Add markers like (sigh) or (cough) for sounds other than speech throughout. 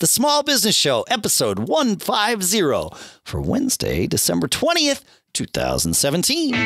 The Small Business Show, episode 150 for Wednesday, December 20th, 2017.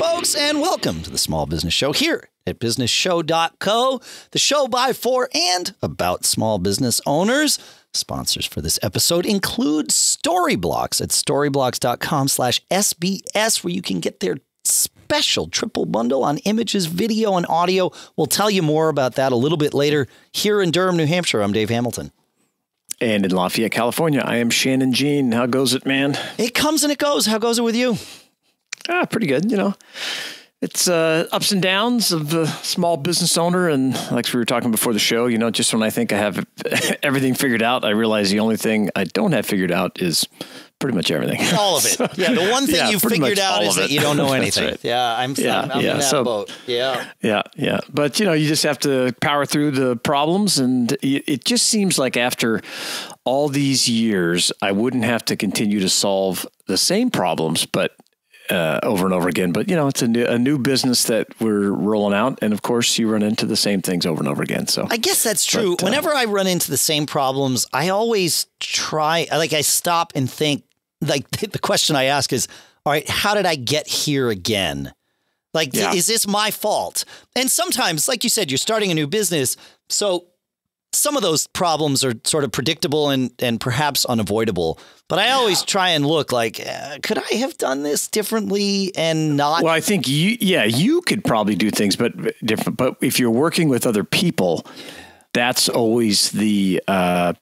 folks, and welcome to the Small Business Show here at businessshow.co, the show by, for, and about small business owners. Sponsors for this episode include Storyblocks at storyblocks.com slash SBS, where you can get their special triple bundle on images, video, and audio. We'll tell you more about that a little bit later. Here in Durham, New Hampshire, I'm Dave Hamilton. And in Lafayette, California, I am Shannon Jean. How goes it, man? It comes and it goes. How goes it with you? Ah, pretty good, you know it's uh, ups and downs of the small business owner. And like we were talking before the show, you know, just when I think I have (laughs) everything figured out, I realize the only thing I don't have figured out is pretty much everything. (laughs) All of it. (laughs) so, yeah. The one thing yeah, you've figured out is that you don't know anything. Right. Yeah. I'm, yeah, I'm, I'm yeah. in that so, boat. Yeah. Yeah. Yeah. But, you know, you just have to power through the problems. And it just seems like after all these years, I wouldn't have to continue to solve the same problems, but uh, over and over again. But you know, it's a new, a new business that we're rolling out, and of course, you run into the same things over and over again. So I guess that's true. But, uh, Whenever I run into the same problems, I always try. Like I stop and think. Like (laughs) the question I ask is, all right, how did I get here again? Like, yeah. is this my fault? And sometimes, like you said, you're starting a new business, so some of those problems are sort of predictable and and perhaps unavoidable. But I always try and look like, uh, could I have done this differently and not? Well, I think you, yeah, you could probably do things, but different. But if you're working with other people, that's always the uh,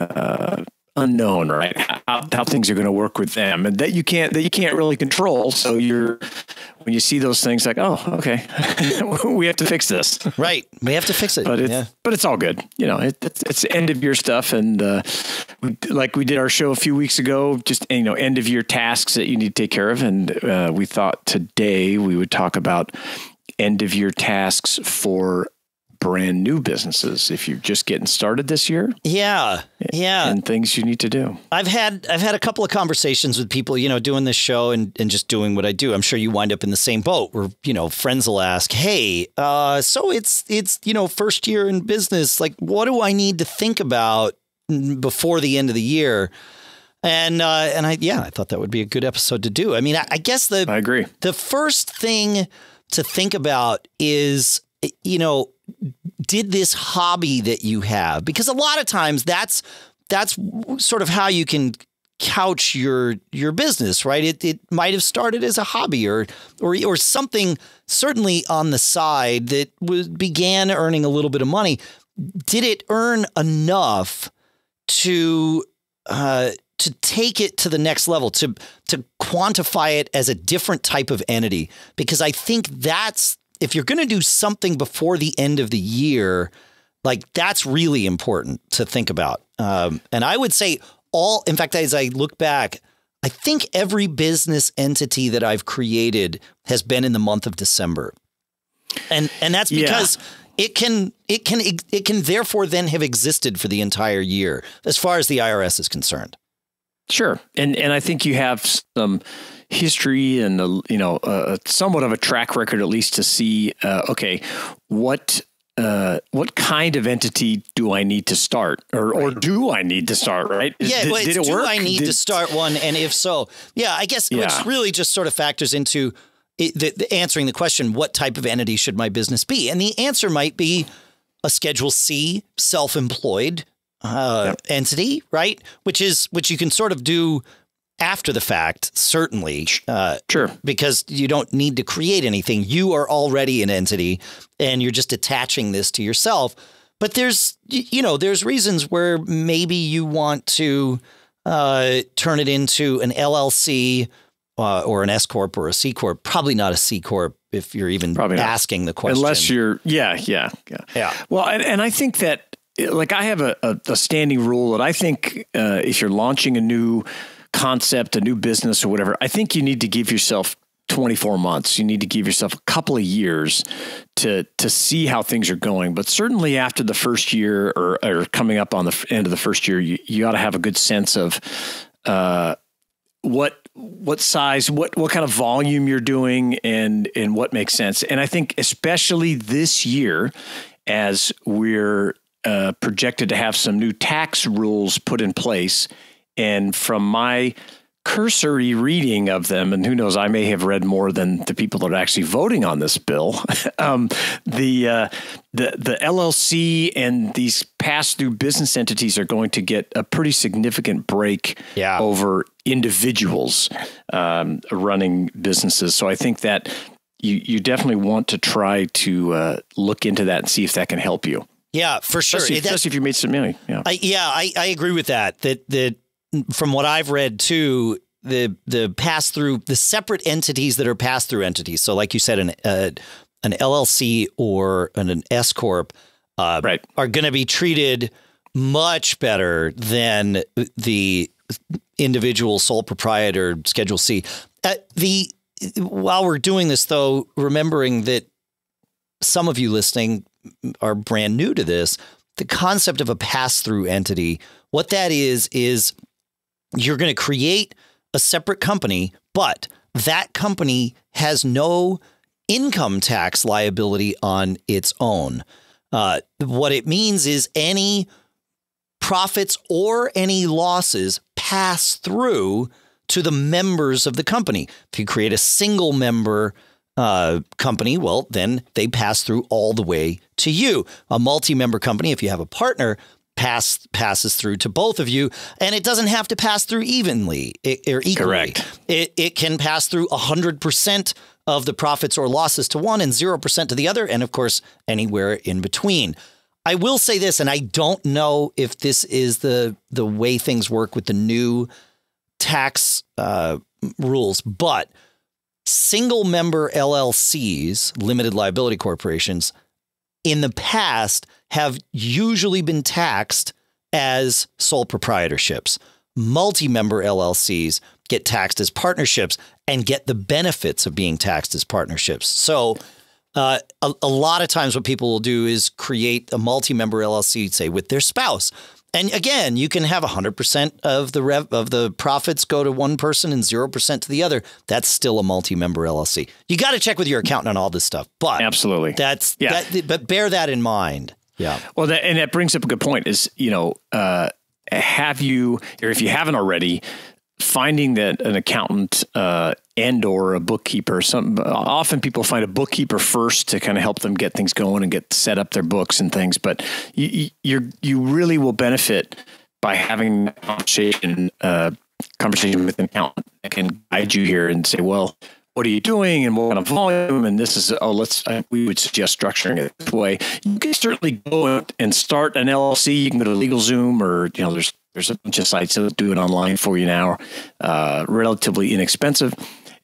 uh, unknown, right? How, how things are going to work with them, and that you can't that you can't really control. So you're when you see those things, like, oh, okay, (laughs) we have to fix this, right? We have to fix it, but it's, yeah. but it's all good. You know, it, it's, it's end of year stuff, and uh, like we did our show a few weeks ago, just you know, end of year tasks that you need to take care of, and uh, we thought today we would talk about end of year tasks for brand new businesses if you're just getting started this year. Yeah. Yeah. And things you need to do. I've had I've had a couple of conversations with people, you know, doing this show and, and just doing what I do. I'm sure you wind up in the same boat where, you know, friends will ask, Hey, uh, so it's it's, you know, first year in business, like what do I need to think about before the end of the year? And uh, and I yeah, I thought that would be a good episode to do. I mean, I, I guess the I agree. The first thing to think about is you know, did this hobby that you have? Because a lot of times that's that's sort of how you can couch your your business, right? It it might have started as a hobby or or or something certainly on the side that was began earning a little bit of money. Did it earn enough to uh, to take it to the next level, to to quantify it as a different type of entity? Because I think that's if you're going to do something before the end of the year, like that's really important to think about. Um, and I would say all, in fact, as I look back, I think every business entity that I've created has been in the month of December. And and that's because yeah. it can it can it can therefore then have existed for the entire year as far as the IRS is concerned. Sure. And and I think you have some history and a, you know a, somewhat of a track record at least to see uh, okay what uh, what kind of entity do I need to start, or or do I need to start? Right? Is, yeah. Did, did it do I need did... to start one, and if so, yeah. I guess yeah. which really just sort of factors into it, the, the answering the question: What type of entity should my business be? And the answer might be a Schedule C self-employed uh, yep. entity, right? Which is which you can sort of do after the fact, certainly. Uh, sure. Because you don't need to create anything. You are already an entity and you're just attaching this to yourself. But there's, you know, there's reasons where maybe you want to uh, turn it into an LLC uh, or an S corp or a C corp. Probably not a C corp if you're even Probably asking the question. Unless you're, yeah, yeah, yeah, yeah. Well, and, and I think that like I have a, a, a standing rule that I think uh, if you're launching a new concept, a new business, or whatever, I think you need to give yourself 24 months. You need to give yourself a couple of years to to see how things are going. But certainly after the first year or, or coming up on the end of the first year, you, you ought to have a good sense of uh, what what size, what what kind of volume you're doing, and and what makes sense. And I think especially this year, as we're uh, projected to have some new tax rules put in place and from my cursory reading of them, and who knows, I may have read more than the people that are actually voting on this bill. (laughs) um, the uh, the the LLC and these pass through business entities are going to get a pretty significant break yeah. over individuals um, running businesses. So I think that you you definitely want to try to uh, look into that and see if that can help you. Yeah, for sure. Especially, especially if you made some money. Yeah, I, yeah, I, I agree with that. That that from what I've read too, the the pass through the separate entities that are pass through entities. So, like you said, an uh, an LLC or an, an S corp uh, right. are going to be treated much better than the individual sole proprietor Schedule C. Uh, the while we're doing this, though, remembering that some of you listening are brand new to this, the concept of a pass through entity, what that is is you're going to create a separate company, but that company has no income tax liability on its own. Uh, what it means is any profits or any losses pass through to the members of the company. If you create a single member uh, company, well, then they pass through all the way to you. A multi member company, if you have a partner, pass passes through to both of you and it doesn't have to pass through evenly it, or equally. Correct. It, it can pass through 100% of the profits or losses to one and 0% to the other and of course anywhere in between. I will say this and I don't know if this is the the way things work with the new tax uh, rules, but single member LLCs, limited liability corporations in the past have usually been taxed as sole proprietorships. Multi member LLCs get taxed as partnerships and get the benefits of being taxed as partnerships. So, uh, a, a, lot of times, what people will do is create a multi member LLC, say, with their spouse. And again, you can have 100% of the rev, of the profits go to one person and 0% to the other. That's still a multi-member LLC. You got to check with your accountant on all this stuff. But Absolutely. That's yeah. That, but bear that in mind. Yeah. Well, that, and that brings up a good point is, you know, uh, have you, or if you haven't already, finding that an accountant uh, and or a bookkeeper some often people find a bookkeeper first to kind of help them get things going and get set up their books and things but you you you really will benefit by having a conversation uh, conversation with an accountant that can guide you here and say well what are you doing and what kind of volume and this is oh let's I, we would suggest structuring it this way you can certainly go and start an llc you can go to legalzoom or you know there's there's a bunch of sites that do it online for you now uh, relatively inexpensive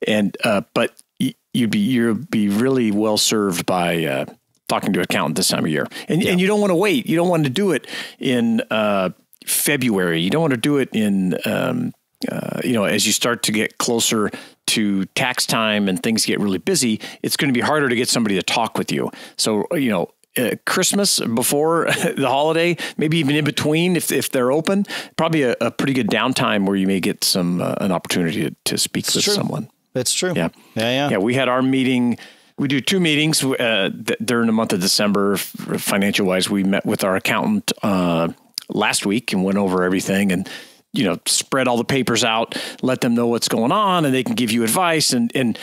and uh, but you'd be you'd be really well served by uh, talking to an accountant this time of year and, yeah. and you don't want to wait you don't want to do it in uh, february you don't want to do it in um, uh, you know, as you start to get closer to tax time and things get really busy, it's going to be harder to get somebody to talk with you. So, you know, uh, Christmas before (laughs) the holiday, maybe even in between if, if they're open, probably a, a pretty good downtime where you may get some uh, an opportunity to, to speak with true. someone. That's true. Yeah. Yeah. Yeah. Yeah. We had our meeting. We do two meetings uh, during the month of December, financial wise. We met with our accountant uh, last week and went over everything and you know spread all the papers out, let them know what's going on, and they can give you advice and and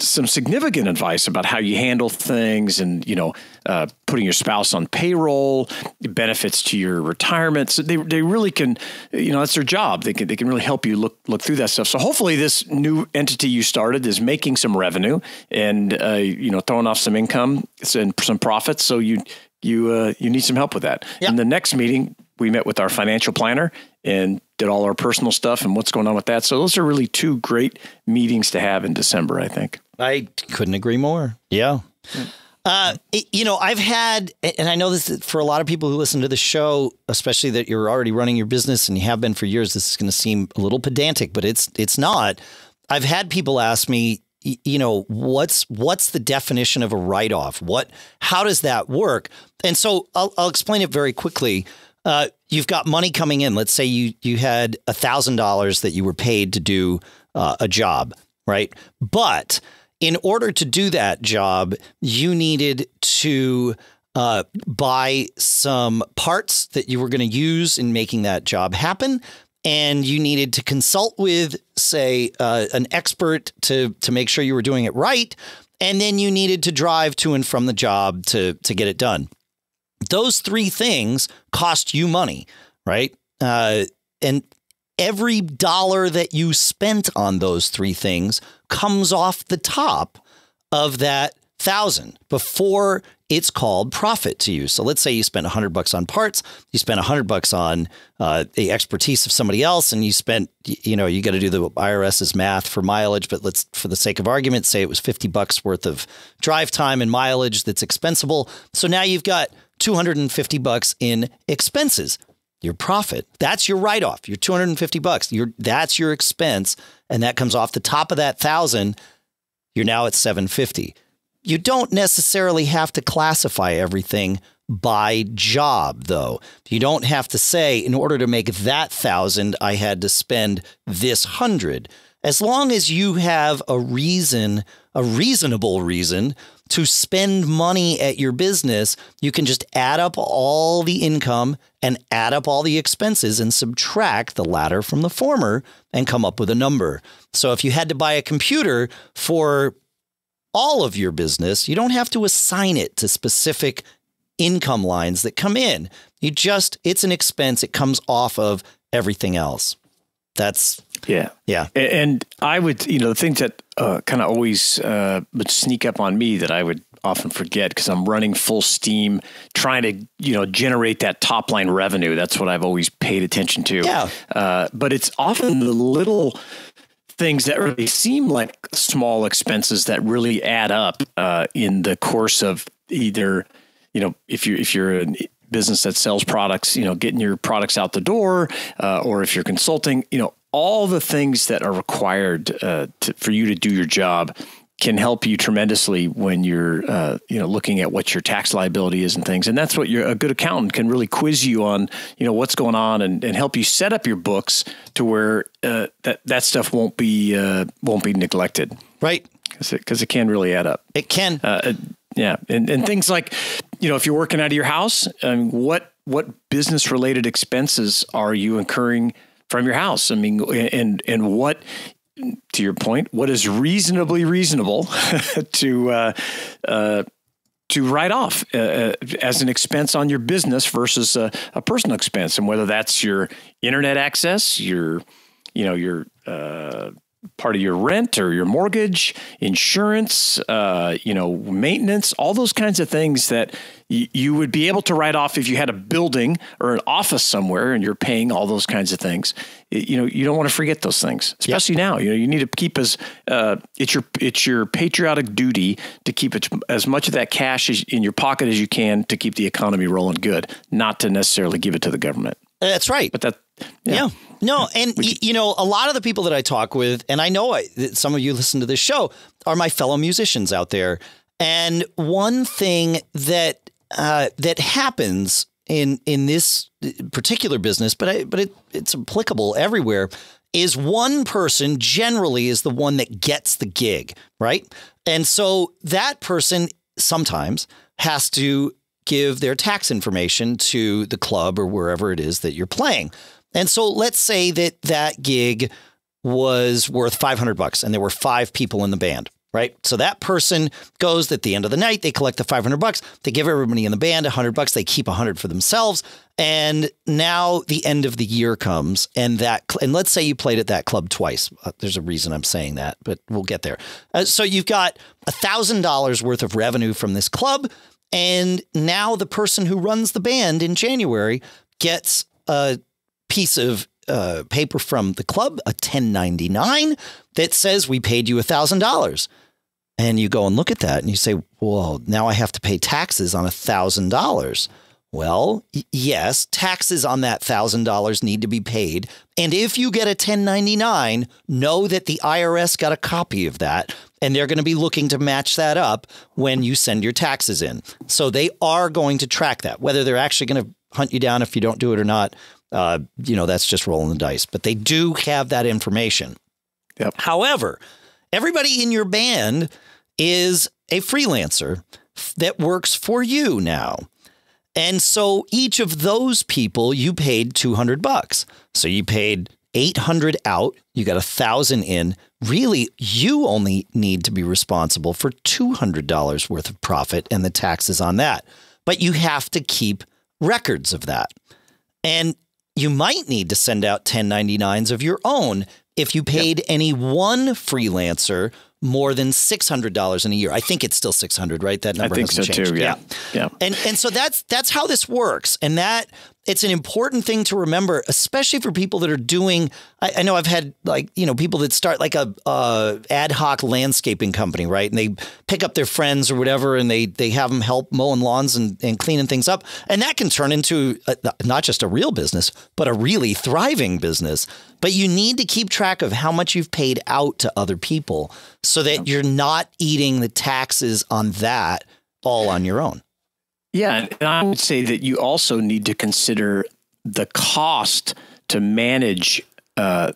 some significant advice about how you handle things and you know uh, putting your spouse on payroll benefits to your retirement so they, they really can you know that's their job they can, they can really help you look look through that stuff so hopefully this new entity you started is making some revenue and uh, you know throwing off some income and some profits so you you uh, you need some help with that yep. in the next meeting we met with our financial planner and did all our personal stuff and what's going on with that. So those are really two great meetings to have in December, I think. I couldn't agree more. Yeah. Hmm. Uh, you know, I've had, and I know this for a lot of people who listen to the show, especially that you're already running your business and you have been for years. This is going to seem a little pedantic, but it's it's not. I've had people ask me, you know, what's what's the definition of a write off? What how does that work? And so I'll, I'll explain it very quickly. Uh, you've got money coming in. Let's say you you had a thousand dollars that you were paid to do uh, a job, right? But in order to do that job, you needed to uh, buy some parts that you were going to use in making that job happen. And you needed to consult with, say, uh, an expert to to make sure you were doing it right. And then you needed to drive to and from the job to to get it done. Those three things cost you money, right? Uh, and every dollar that you spent on those three things comes off the top of that thousand before it's called profit to you. So let's say you spent 100 bucks on parts, you spent 100 bucks on uh, the expertise of somebody else, and you spent, you know, you got to do the IRS's math for mileage, but let's, for the sake of argument, say it was 50 bucks worth of drive time and mileage that's expensible. So now you've got 250 bucks in expenses. Your profit, that's your write off, your 250 bucks. Your that's your expense and that comes off the top of that 1000. You're now at 750. You don't necessarily have to classify everything by job though. You don't have to say in order to make that 1000 I had to spend this 100. As long as you have a reason, a reasonable reason to spend money at your business, you can just add up all the income and add up all the expenses and subtract the latter from the former and come up with a number. So if you had to buy a computer for all of your business, you don't have to assign it to specific income lines that come in. You just, it's an expense, it comes off of everything else. That's yeah. Yeah. And I would, you know, the things that uh, kind of always uh, would sneak up on me that I would often forget because I'm running full steam, trying to you know generate that top line revenue. That's what I've always paid attention to. Yeah. Uh, but it's often the little things that really seem like small expenses that really add up uh, in the course of either you know if you if you're a business that sells products, you know, getting your products out the door, uh, or if you're consulting, you know, all the things that are required uh, to, for you to do your job can help you tremendously when you're uh, you know looking at what your tax liability is and things and that's what a good accountant can really quiz you on you know what's going on and, and help you set up your books to where uh, that that stuff won't be uh, won't be neglected right because it, it can really add up it can uh, uh, yeah and, and things like you know if you're working out of your house um, what what business related expenses are you incurring from your house. I mean, and and what to your point, what is reasonably reasonable (laughs) to uh, uh, to write off uh, uh, as an expense on your business versus a, a, personal expense, and whether that's your internet access, your you know your uh, part of your rent or your mortgage, insurance, uh, you know maintenance, all those kinds of things that you, would be able to write off if you had a building or an office somewhere and you're paying all those kinds of things. You know, you don't want to forget those things, especially yep. now. You know, you need to keep as uh, it's your it's your patriotic duty to keep as much of that cash in your pocket as you can to keep the economy rolling good, not to necessarily give it to the government. That's right. But that yeah. yeah. No, and you know, a lot of the people that I talk with, and I know I, some of you listen to this show, are my fellow musicians out there. And one thing that uh, that happens in in this particular business, but I, but it, it's applicable everywhere. Is one person generally is the one that gets the gig, right? And so that person sometimes has to give their tax information to the club or wherever it is that you're playing. And so let's say that that gig was worth 500 bucks and there were five people in the band right? So that person goes at the end of the night, they collect the 500 bucks, they give everybody in the band 100 bucks, they keep 100 for themselves, and now the end of the year comes and that and let's say you played at that club twice. Uh, there's a reason I'm saying that, but we'll get there. Uh, so you've got $1,000 worth of revenue from this club and now the person who runs the band in January gets a piece of uh, paper from the club, a 1099 that says we paid you $1,000. And you go and look at that and you say, whoa, now I have to pay taxes on $1,000. Well, yes, taxes on that $1,000 need to be paid. And if you get a 1099, know that the IRS got a copy of that and they're going to be looking to match that up when you send your taxes in. So they are going to track that. Whether they're actually going to hunt you down if you don't do it or not, uh, you know, that's just rolling the dice. But they do have that information. Yep. However, everybody in your band is a freelancer that works for you now. And so each of those people you paid 200 bucks. So you paid 800 out, you got a 1000 in. Really, you only need to be responsible for $200 worth of profit and the taxes on that. But you have to keep records of that. And you might need to send out 1099s of your own if you paid yep. any one freelancer more than six hundred dollars in a year. I think it's still six hundred, right? That number I think hasn't so changed. Too, yeah. yeah, yeah. And and so that's that's how this works, and that it's an important thing to remember, especially for people that are doing. I, I know I've had like you know people that start like a ad hoc landscaping company, right? And they pick up their friends or whatever, and they they have them help mowing lawns and, and cleaning things up, and that can turn into a, not just a real business, but a really thriving business. But you need to keep track of how much you've paid out to other people, so that you're not eating the taxes on that all on your own. Yeah, and I would say that you also need to consider the cost to manage uh,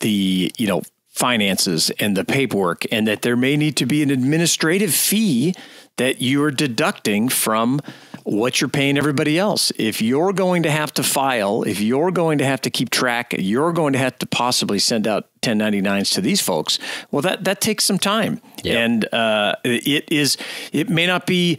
the you know finances and the paperwork, and that there may need to be an administrative fee that you're deducting from what you're paying everybody else. If you're going to have to file, if you're going to have to keep track, you're going to have to possibly send out 1099s to these folks. Well, that that takes some time, yep. and uh, it is it may not be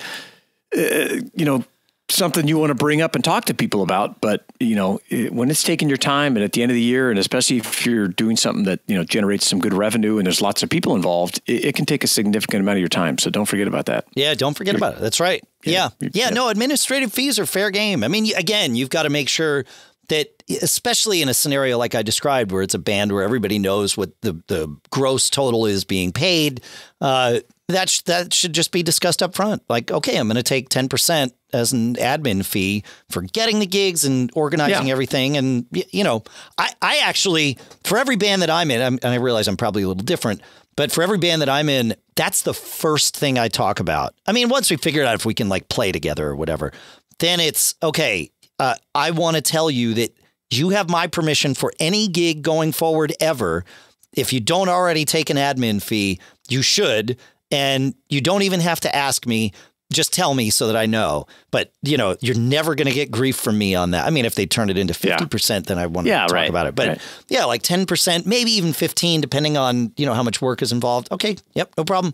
uh, you know, something you want to bring up and talk to people about. But you know, it, when it's taking your time and at the end of the year, and especially if you're doing something that you know generates some good revenue and there's lots of people involved, it, it can take a significant amount of your time. So don't forget about that. Yeah, don't forget you're, about it. That's right. Yeah, yeah. yeah. No, administrative fees are fair game. I mean, again, you've got to make sure that especially in a scenario like I described, where it's a band where everybody knows what the, the gross total is being paid, uh, that sh that should just be discussed up front. Like, okay, I'm going to take ten percent as an admin fee for getting the gigs and organizing yeah. everything. And you know, I I actually for every band that I'm in, I'm, and I realize I'm probably a little different, but for every band that I'm in, that's the first thing I talk about. I mean, once we figure out if we can like play together or whatever, then it's okay uh, I want to tell you that you have my permission for any gig going forward ever. If you don't already take an admin fee, you should. And you don't even have to ask me. Just tell me so that I know. But you know, you're never going to get grief from me on that. I mean, if they turn it into fifty yeah. percent, then I want yeah, to talk right, about it. But right. yeah, like ten percent, maybe even fifteen, depending on you know how much work is involved. Okay, yep, no problem.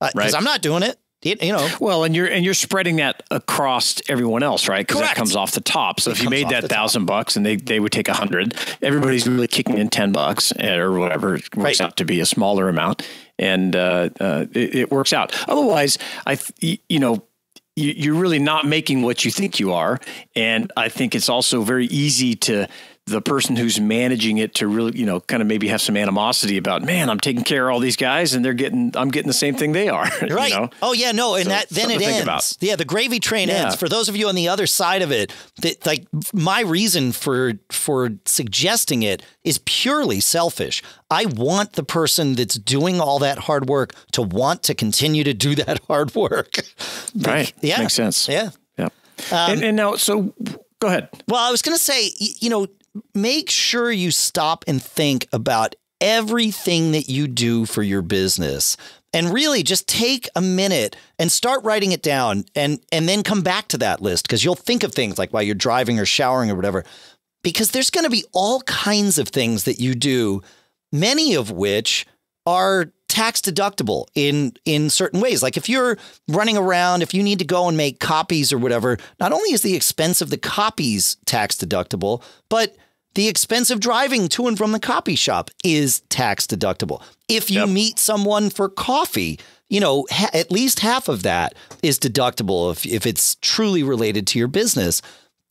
Because uh, right. I'm not doing it. It, you know. Well, and you're and you're spreading that across everyone else, right? Because that comes off the top. So it if you made that thousand top. bucks and they, they would take a hundred, everybody's really kicking in ten bucks or whatever it works right. out to be a smaller amount, and uh, uh, it, it, works out. Otherwise, I you know. You, you're really not making what you think you are, and I think it's also very easy to the person who's managing it to really, you know, kind of maybe have some animosity about, man, I'm taking care of all these guys and they're getting, I'm getting the same thing they are. (laughs) Right. You know? Oh yeah, no. And so that, then it ends. Yeah. The gravy train yeah. ends for those of you on the other side of it that like my reason for, for suggesting it is purely selfish. I want the person that's doing all that hard work to want to continue to do that (laughs) hard work. right. Yeah. Makes sense. Yeah. Yeah. Um, and, and now, so go ahead. Well, I was going to say, you know, make sure you stop and think about everything that you do for your business and really just take a minute and start writing it down and and then come back to that list because you'll think of things like while you're driving or showering or whatever because there's going to be all kinds of things that you do many of which are tax deductible in in certain ways like if you're running around if you need to go and make copies or whatever not only is the expense of the copies tax deductible but the expense of driving to and from the copy shop is tax deductible. If you yep. meet someone for coffee, you know, ha- at least half of that is deductible if, if it's truly related to your business.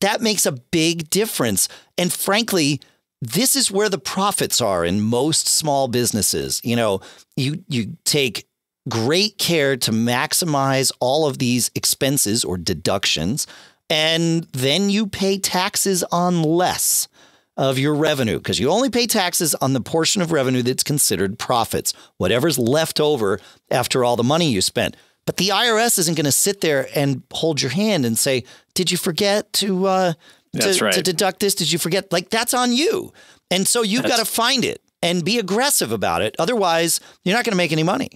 That makes a big difference. And frankly, this is where the profits are in most small businesses. You know, you you take great care to maximize all of these expenses or deductions and then you pay taxes on less of your revenue because you only pay taxes on the portion of revenue that's considered profits, whatever's left over after all the money you spent. But the IRS isn't going to sit there and hold your hand and say, "Did you forget to uh, to, right. to, deduct this? Did you forget?" Like that's on you, and so you've got to find it and be aggressive about it. Otherwise, you're not going to make any money.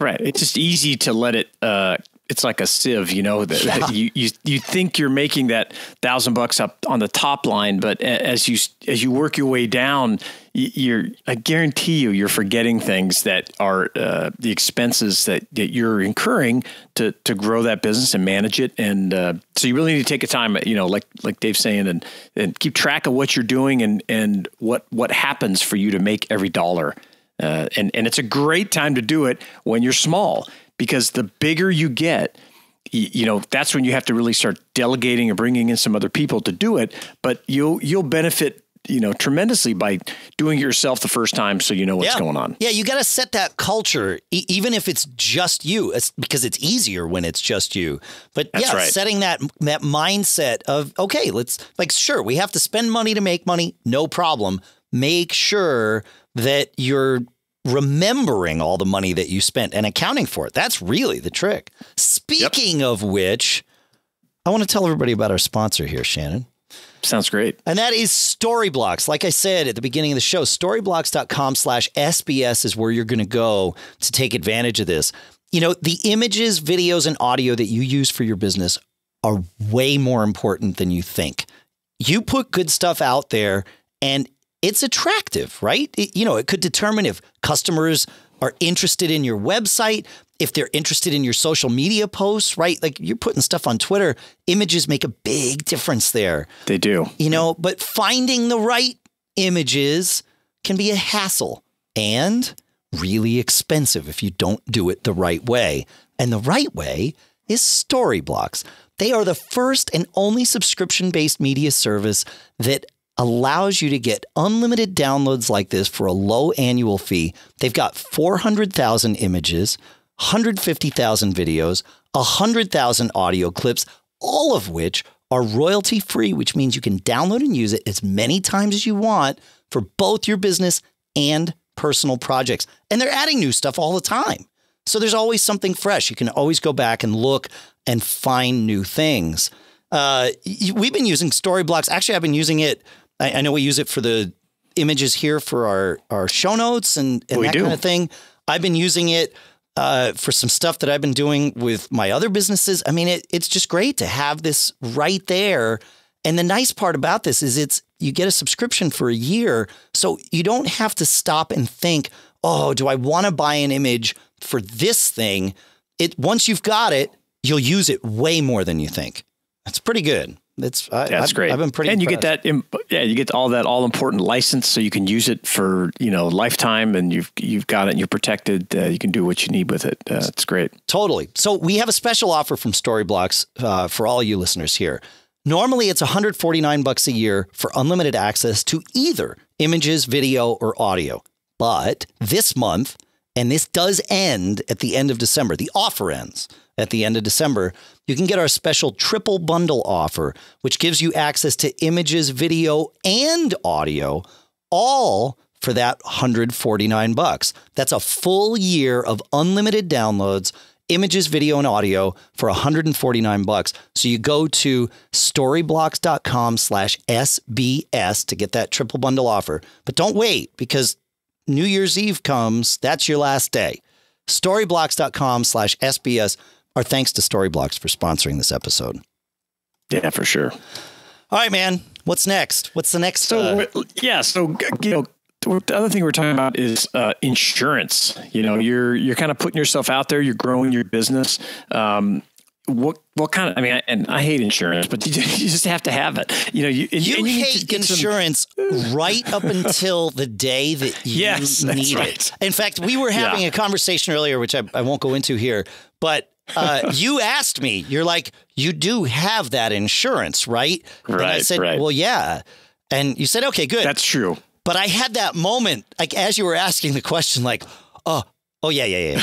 Right. It's just easy to let it uh, it's like a sieve, you know, that, yeah. you, you, you think you're making that thousand bucks up on the top line, but as you, as you work your way down, you're, I guarantee you, you're forgetting things that are uh, the expenses that, that you're incurring to, to grow that business and manage it. And uh, so you really need to take a time, you know, like, like Dave's saying, and, and keep track of what you're doing and, and what, what happens for you to make every dollar. Uh, and, and it's a great time to do it when you're small because the bigger you get, you know that's when you have to really start delegating and bringing in some other people to do it but you'll you'll benefit you know tremendously by doing it yourself the first time so you know what's yeah. going on yeah you got to set that culture e- even if it's just you it's because it's easier when it's just you but that's yeah right. setting that that mindset of okay let's like sure we have to spend money to make money no problem make sure that you're remembering all the money that you spent and accounting for it. That's really the trick. Speaking yep. of which, I want to tell everybody about our sponsor here, Shannon. Sounds great. And that is Storyblocks. Like I said at the beginning of the show, storyblocks.com slash SBS is where you're going to go to take advantage of this. You know, the images, videos, and audio that you use for your business are way more important than you think. You put good stuff out there and it's attractive, right? It, you know, it could determine if customers are interested in your website, if they're interested in your social media posts, right? Like you're putting stuff on Twitter, images make a big difference there. They do. You know, but finding the right images can be a hassle and really expensive if you don't do it the right way. And the right way is Storyblocks. They are the first and only subscription based media service that allows you to get unlimited downloads like this for a low annual fee. They've got 400,000 images, 150,000 videos, 100,000 audio clips, all of which are royalty free, which means you can download and use it as many times as you want for both your business and personal projects. And they're adding new stuff all the time. So there's always something fresh. You can always go back and look and find new things. Uh, we've been using Storyblocks. Actually, I've been using it I, I know we use it for the images here for our, our show notes and, and that do. kind of thing. I've been using it uh, for some stuff that I've been doing with my other businesses. I mean, it, it's just great to have this right there. And the nice part about this is it's you get a subscription for a year, so you don't have to stop and think, oh, do I want to buy an image for this thing? It once you've got it, you'll use it way more than you think. That's pretty good. It's I, that's I've, great. I've been pretty, and you get that. Yeah, you get all that all important license, so you can use it for you know lifetime, and you've you've got it. And you're protected. Uh, you can do what you need with it. Uh, great. Totally. So we have a special offer from Storyblocks uh, for all you listeners here. Normally, it's 149 bucks a year for unlimited access to either images, video, or audio. But this month, and this does end at the end of December. The offer ends at the end of December, you can get our special triple bundle offer, which gives you access to images, video, and audio, all for that 149 bucks. That's a full year of unlimited downloads, images, video, and audio for 149 bucks. So you go to storyblocks.com slash SBS to get that triple bundle offer. But don't wait because New Year's Eve comes. That's your last day. Storyblocks.com slash SBS our thanks to Storyblocks for sponsoring this episode. Yeah, for sure. All right, man. What's next? What's the next? So uh, yeah, so you know, the other thing we're talking about is uh, insurance. You know, you're you're kind of putting yourself out there. You're growing your business. Um, what what kind of? I mean, I, and I hate insurance, but you, (laughs) you, just have to have it. You know, you, you, you hate insurance some... right up until the day that (laughs) you yes, need right. it. In fact, we were having yeah. a conversation earlier, which I, I won't go into here, but uh, you asked me, you're like, you do have that insurance, right? Right. And I said, right. well, yeah. And you said, okay, good. That's true. But I had that moment, like as you were asking the question, like, oh, Oh yeah, yeah, yeah.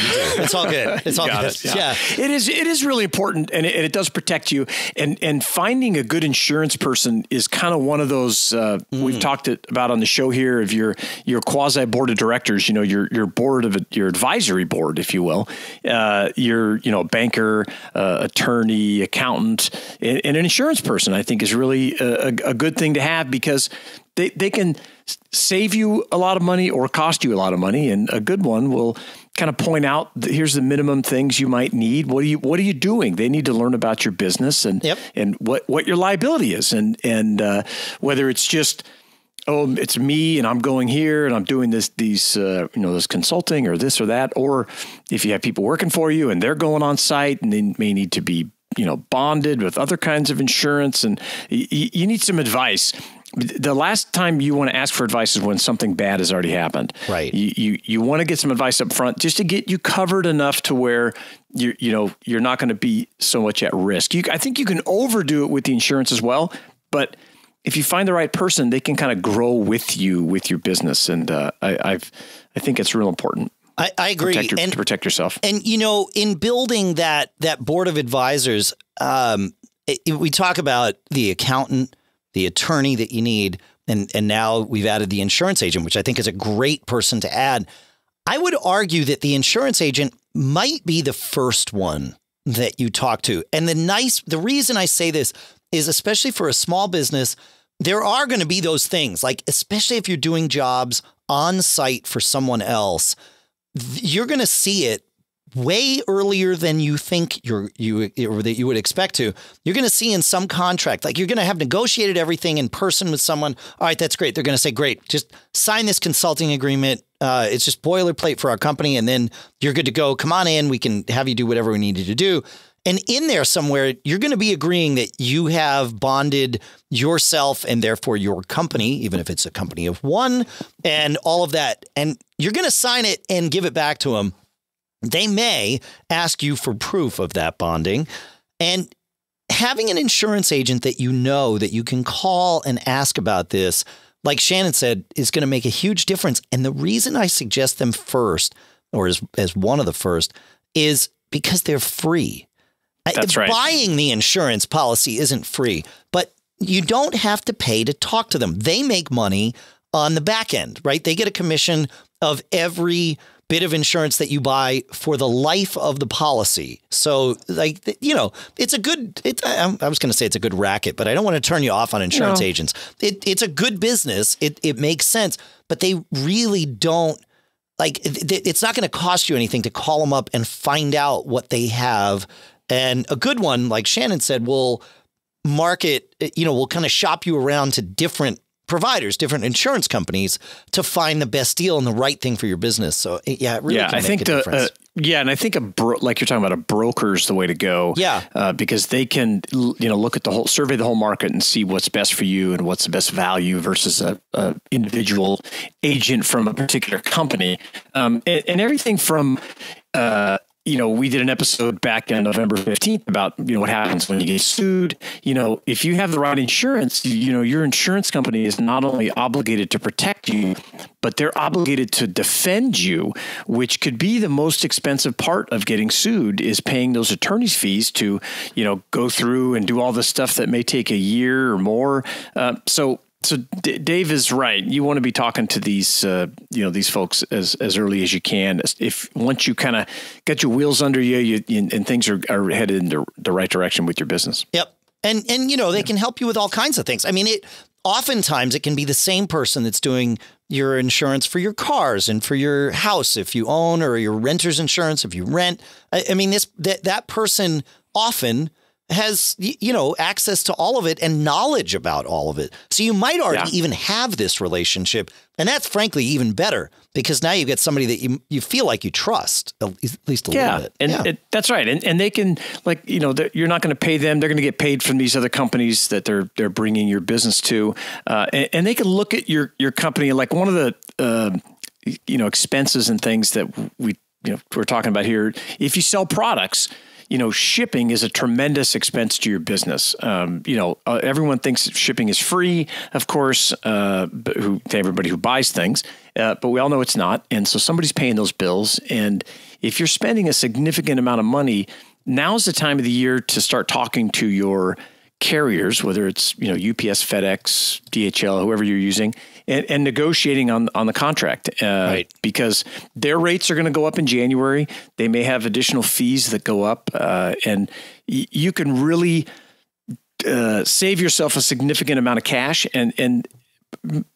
It's all good. (laughs) It's all good. It, yeah. yeah. it is. It is really important, and it, and it, does protect you. And and finding a good insurance person is kind of one of those uh, mm. we've talked about on the show here. Of your your quasi board of directors, you know, your your board of your advisory board, if you will, uh, your you know banker, uh, attorney, accountant, and, and, an insurance person. I think is really a, a good thing to have because they they can save you a lot of money or cost you a lot of money, and a good one will kind of point out here's the minimum things you might need. What are you What are you doing? They need to learn about your business and yep. and what what your liability is and and uh, whether it's just oh it's me and I'm going here and I'm doing this these uh, you know this consulting or this or that or if you have people working for you and they're going on site and they may need to be you know bonded with other kinds of insurance and you need some advice the last time you want to ask for advice is when something bad has already happened. Right. You you, you want to get some advice up front just to get you covered enough to where you you know you're not going to be so much at risk. You, I think you can overdo it with the insurance as well, but if you find the right person, they can kind of grow with you with your business, and uh, I, I've I think it's real important. I, I agree. Protect your, and, to protect yourself, and you know, in building that that board of advisors, um, it, it, we talk about the accountant the attorney that you need. And, and now we've added the insurance agent, which I think is a great person to add. I would argue that the insurance agent might be the first one that you talk to. And the nice, the reason I say this is especially for a small business, there are going to be those things, like, especially if you're doing jobs on site for someone else, you're going to see it way earlier than you think you're you or that you would expect to. You're going to see in some contract, like you're going to have negotiated everything in person with someone. All right, that's great. They're going to say, great, just sign this consulting agreement. Uh, it's just boilerplate for our company, and then you're good to go. Come on in. We can have you do whatever we need you to do. And in there somewhere, you're going to be agreeing that you have bonded yourself and therefore your company, even if it's a company of one, and all of that. And you're going to sign it and give it back to them they may ask you for proof of that bonding. And having an insurance agent that you know that you can call and ask about this, like Shannon said, is going to make a huge difference. And the reason I suggest them first, or as, as one of the first, is because they're free. That's right. Buying the insurance policy isn't free, but you don't have to pay to talk to them. They make money on the back end, right? They get a commission of every bit of insurance that you buy for the life of the policy. So, like, you know, it's a good, it, I, I, was going to say it's a good racket, but I don't want to turn you off on insurance no. agents. It, it's a good business, it, it makes sense, but they really don't. Like, it's not going to cost you anything to call them up and find out what they have. And a good one, like Shannon said, will market, eh, you know, will kind of shop you around to different providers, different insurance companies to find the best deal and the right thing for your business. So yeah, really yeah, I think the, uh, yeah, and I think a bro- like you're talking about a broker is the way to go. Yeah, uh, because they can you know look at the whole survey the whole market and see what's best for you and what's the best value versus a, a individual agent from a particular company, um, and, and everything from uh, you know, we did an episode back on November 15th about, you know, what happens when you get sued. You know, if you have the right insurance, you, know, your insurance company is not only obligated to protect you, but they're obligated to defend you, which could be the most expensive part of getting sued is paying those attorney's fees to, you know, go through and do all the stuff that may take a year or more. Uh, so, so D- Dave is right. You want to be talking to these, uh, you know, these folks as as early as you can. If once you kind of get your wheels under you, you, you and things are, are headed in the, the right direction with your business. Yep. And and you know they yeah. can help you with all kinds of things. I mean, it oftentimes it can be the same person that's doing your insurance for your cars and for your house if you own, or your renter's insurance if you rent. I, I mean, this that that person often has you know access to all of it and knowledge about all of it. So you might already yeah. even have this relationship, and that's frankly even better because now you get somebody that you you feel like you trust at least a yeah. little bit. And yeah, and that's right. And and they can like you know you're not going to pay them; they're going to get paid from these other companies that they're they're bringing your business to, uh, and, and, they can look at your your company like one of the uh, you know expenses and things that we you know we're talking about here. If you sell products you know, shipping is a tremendous expense to your business. Um, you know, uh, everyone thinks shipping is free, of course, uh, who, to everybody who buys things, uh, but we all know it's not. And so somebody's paying those bills. And if you're spending a significant amount of money, now's the time of the year to start talking to your carriers, whether it's you know UPS, FedEx, DHL, whoever you're using, and, and negotiating on on the contract, uh, right. because their rates are going to go up in January. They may have additional fees that go up, uh, and you can really uh, save yourself a significant amount of cash, and and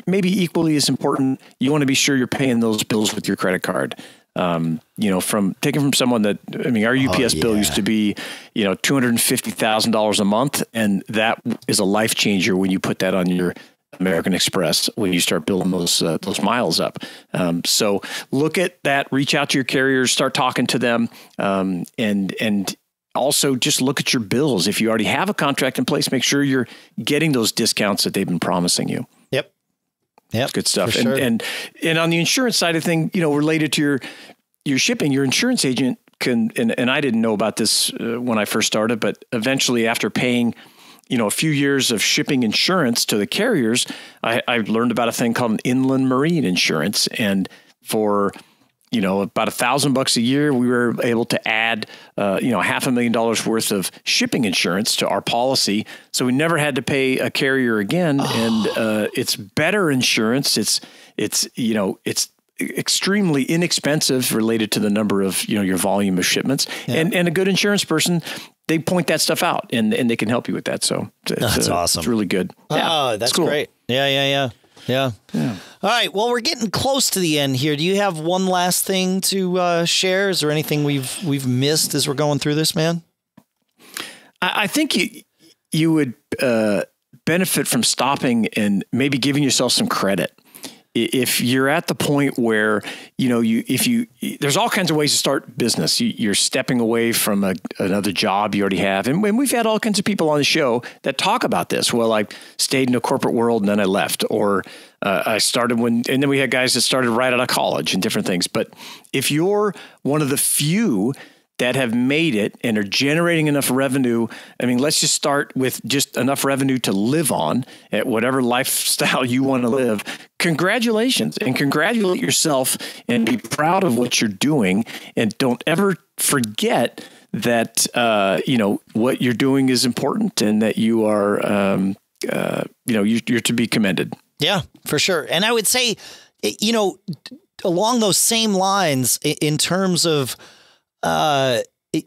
maybe equally as important, you want to be sure you're paying those bills with your credit card. Um, you know, from taking from someone that I mean, our UPS oh, yeah. bill used to be, you know, two hundred and fifty thousand dollars a month, and that is a life changer when you put that on your American Express when you start building those uh, those miles up. Um, so look at that. Reach out to your carriers. Start talking to them. Um, and and also just look at your bills. If you already have a contract in place, make sure you're getting those discounts that they've been promising you. Yep. Yeah, good stuff. Sure. And, and on the insurance side of thing, you know, related to your your shipping, your insurance agent can and, and I didn't know about this uh, when I first started, but eventually after paying you know a few years of shipping insurance to the carriers, I, I learned about a thing called inland marine insurance, and for you know, about a thousand bucks a year, we were able to add, uh, you know, half a million dollars worth of shipping insurance to our policy. So we never had to pay a carrier again. Oh. And uh, it's better insurance. It's, it's, you know, it's extremely inexpensive related to the number of, you know, your volume of shipments yeah. and, and a good insurance person, they point that stuff out and, and they can help you with that. So it's, that's uh, awesome. It's really good. Yeah, oh, that's cool. great. Yeah. Yeah. Yeah. Yeah. Yeah. All right. Well, we're getting close to the end here. Do you have one last thing to uh, share? Is there anything we've we've missed as we're going through this, man? I, I think you you would uh, benefit from stopping and maybe giving yourself some credit if you're at the point where you know you if you there's all kinds of ways to start business you, are stepping away from a, another job you already have and, and, we've had all kinds of people on the show that talk about this well i stayed in a corporate world and then i left or uh, I started when, and then we had guys that started right out of college and different things. But if you're one of the few that have made it and are generating enough revenue. I mean, let's just start with just enough revenue to live on at whatever lifestyle you want to live. Congratulations and congratulate yourself and be proud of what you're doing. And don't ever forget that, uh, you know, what you're doing is important and that you are, um, uh, you know, you're, you're to be commended. Yeah, for sure. And I would say, eh, you know, along those same lines, in terms of, uh,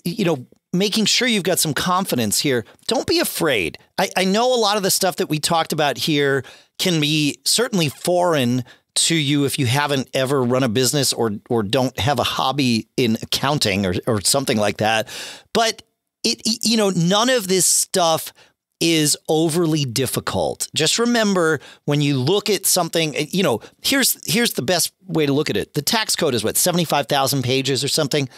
you know, making sure you've got some confidence here. Don't be afraid. I, I know a lot of the stuff that we talked about here can be certainly foreign to you if you haven't ever run a business or or don't have a hobby in accounting or or something like that. But it you know none of this stuff is overly difficult. Just remember when you look at something, eh, you know, here's here's the best way to look at it. The tax code is what 75,000 pages or something.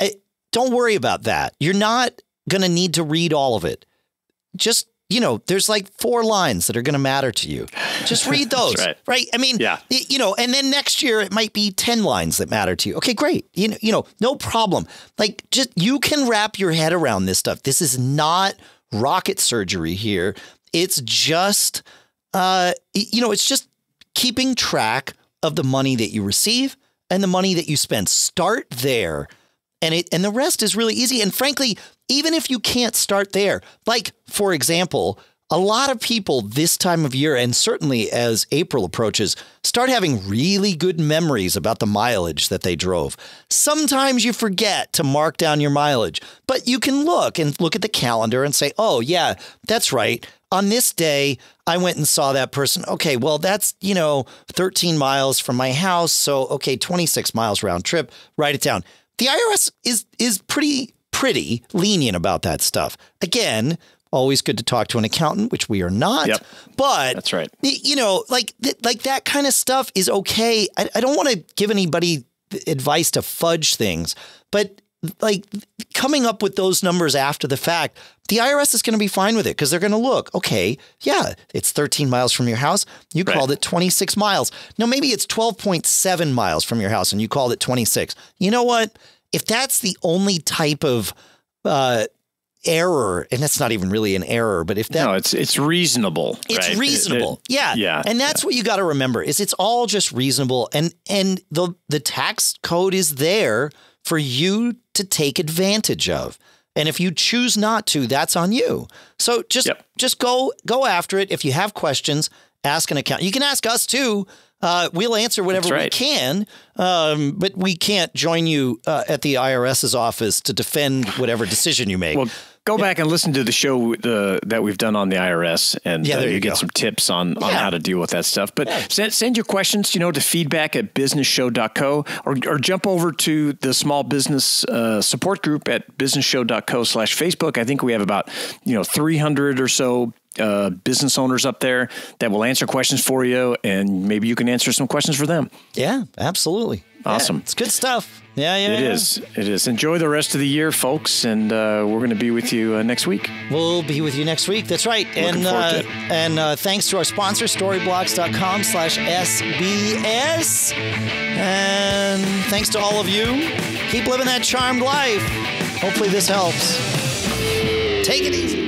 Eh, don't worry about that. You're not going to need to read all of it. Just you know, there's like four lines that are going to matter to you. Just read (laughs) those, right. right. I mean, yeah. you know, and then next year it might be 10 lines that matter to you. Okay, great. You know, you know, no problem. Like just you can wrap your head around this stuff. This is not rocket surgery here. It's just, uh, you know, it's just keeping track of the money that you receive and the money that you spend. Start there. And it and the rest is really easy. And frankly, even if you can't start there, like for example, a lot of people this time of year, and certainly as April approaches, start having really good memories about the mileage that they drove. Sometimes you forget to mark down your mileage, but you can look and look at the calendar and say, oh, yeah, that's right. On this day, I went and saw that person. Okay, well, that's, you know, 13 miles from my house. So, okay, 26 miles round trip. Write it down. The IRS is is pretty pretty lenient about that stuff. Again, always good to talk to an accountant, which we are not. Yep. But that's right. You know, like th like that kind of stuff is okay. I, I don't want to give anybody advice to fudge things, but like coming up with those numbers after the fact, the IRS is going to be fine with it because they're going to look, okay, yeah, it's 13 miles from your house. You right. called it 26 miles. No, maybe it's 12.7 miles from your house and you called it 26. You know what? If that's the only type of uh, error and that's not even really an error but if that no it's it's reasonable it's right? reasonable it, it, yeah yeah and that's yeah. what you got to remember is it's all just reasonable and and the the tax code is there for you to take advantage of and if you choose not to that's on you so just yep. just go go after it if you have questions ask an accountant you can ask us too uh, we'll answer whatever right. we can, um, but we can't join you uh, at the IRS's office to defend whatever decision you make. Well, go yeah. back and listen to the show uh, that we've done on the IRS, and yeah, uh, you, you get some tips on, yeah. on how to deal with that stuff. But yeah. send, send, your questions, you know, to feedback at businessshow.co or, or jump over to the small business uh, support group at businessshow.co slash Facebook. I think we have about, you know, 300 or so uh, business owners up there that will answer questions for you, and maybe you can answer some questions for them. Yeah, absolutely. Awesome. Yeah, it's good stuff. Yeah, yeah. It yeah. is. It is. Enjoy the rest of the year, folks, and uh, we're going to be with you uh, next week. We'll be with you next week. That's right. Looking and uh, and uh, thanks to our sponsor, storyblocks.com slash SBS. And thanks to all of you. Keep living that charmed life. Hopefully this helps. Take it easy.